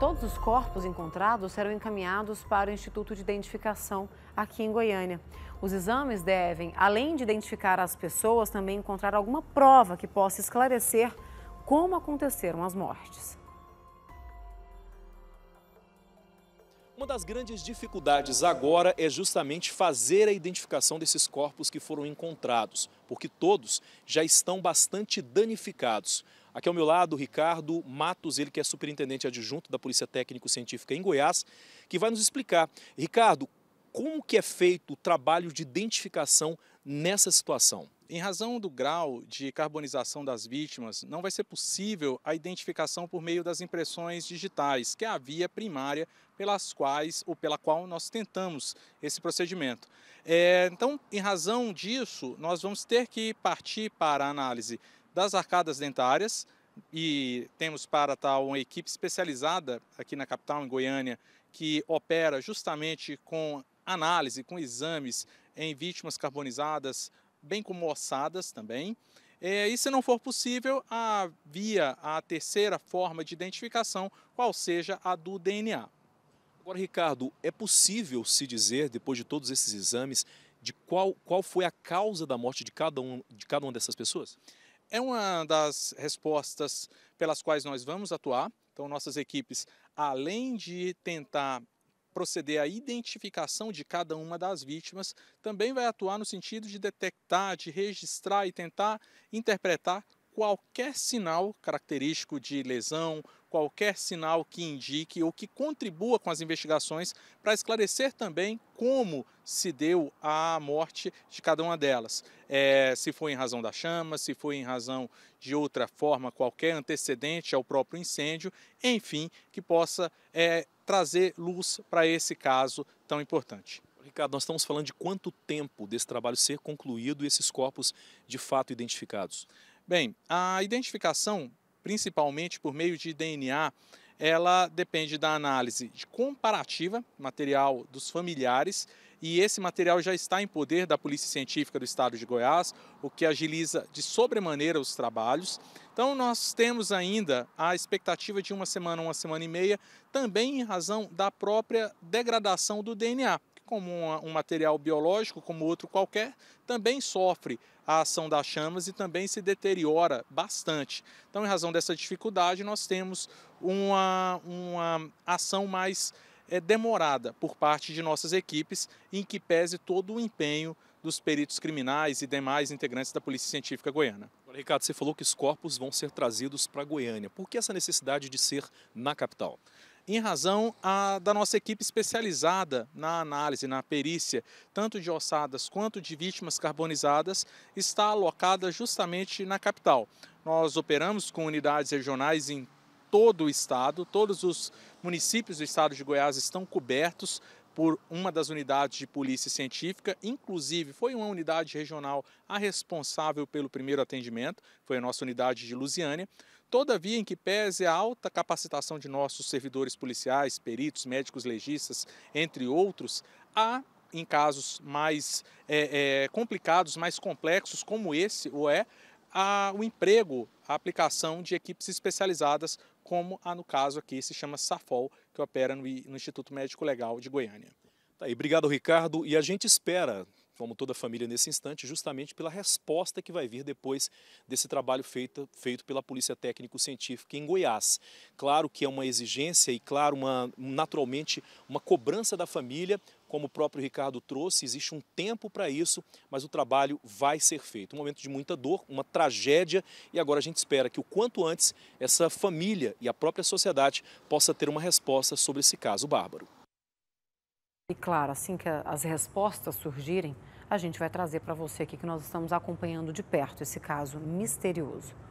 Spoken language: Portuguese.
Todos os corpos encontrados serão encaminhados para o Instituto de Identificação aqui em Goiânia. Os exames devem, além de identificar as pessoas, também encontrar alguma prova que possa esclarecer como aconteceram as mortes. Uma das grandes dificuldades agora é justamente fazer a identificação desses corpos que foram encontrados, porque todos já estão bastante danificados. Aqui ao meu lado, Ricardo Matos, ele que é superintendente adjunto da Polícia Técnico-Científica em Goiás, que vai nos explicar. Ricardo, como que é feito o trabalho de identificação nessa situação? Em razão do grau de carbonização das vítimas, não vai ser possível a identificação por meio das impressões digitais, que é a via primária pelas quais ou pela qual nós tentamos esse procedimento. É, então, em razão disso, nós vamos ter que partir para a análise das arcadas dentárias e temos para tal uma equipe especializada aqui na capital, em Goiânia, que opera justamente com análise, com exames em vítimas carbonizadas, bem como ossadas também. É, e se não for possível, havia via a terceira forma de identificação, qual seja a do DNA. Agora, Ricardo, é possível se dizer, depois de todos esses exames, de qual, qual foi a causa da morte de cada, um, de cada uma dessas pessoas? é uma das respostas pelas quais nós vamos atuar. Então, nossas equipes, além de tentar proceder à identificação de cada uma das vítimas, também vai atuar no sentido de detectar, de registrar e tentar interpretar qualquer sinal característico de lesão, qualquer sinal que indique ou que contribua com as investigações para esclarecer também como se deu a morte de cada uma delas. É, se foi em razão da chama, se foi em razão de outra forma, qualquer antecedente ao próprio incêndio, enfim, que possa é, trazer luz para esse caso tão importante. Ricardo, nós estamos falando de quanto tempo desse trabalho ser concluído e esses corpos de fato identificados? Bem, a identificação principalmente por meio de DNA, ela depende da análise comparativa, material dos familiares, e esse material já está em poder da Polícia Científica do Estado de Goiás, o que agiliza de sobremaneira os trabalhos. Então, nós temos ainda a expectativa de uma semana, uma semana e meia, também em razão da própria degradação do DNA como um material biológico, como outro qualquer, também sofre a ação das chamas e também se deteriora bastante. Então, em razão dessa dificuldade, nós temos uma, uma ação mais é, demorada por parte de nossas equipes, em que pese todo o empenho dos peritos criminais e demais integrantes da Polícia Científica Goiana. Ricardo, você falou que os corpos vão ser trazidos para Goiânia. Por que essa necessidade de ser na capital? em razão a, da nossa equipe especializada na análise, na perícia, tanto de ossadas quanto de vítimas carbonizadas, está alocada justamente na capital. Nós operamos com unidades regionais em todo o estado, todos os municípios do estado de Goiás estão cobertos por uma das unidades de polícia científica, inclusive foi uma unidade regional a responsável pelo primeiro atendimento, foi a nossa unidade de Lusiânia. Todavia, em que pese a alta capacitação de nossos servidores policiais, peritos, médicos legistas, entre outros, há em casos mais é, é, complicados, mais complexos, como esse ou é, a, o emprego, a aplicação de equipes especializadas, como a no caso aqui se chama Safol, que opera no, no Instituto Médico Legal de Goiânia. Tá aí, obrigado, Ricardo. E a gente espera como toda família nesse instante, justamente pela resposta que vai vir depois desse trabalho feito, feito pela Polícia Técnico-Científica em Goiás. Claro que é uma exigência e, claro, uma, naturalmente, uma cobrança da família como o próprio Ricardo trouxe, existe um tempo para isso, mas o trabalho vai ser feito. Um momento de muita dor, uma tragédia, e agora a gente espera que o quanto antes essa família e a própria sociedade possa ter uma resposta sobre esse caso bárbaro. E claro, assim que as respostas surgirem, a gente vai trazer para você aqui que nós estamos acompanhando de perto esse caso misterioso.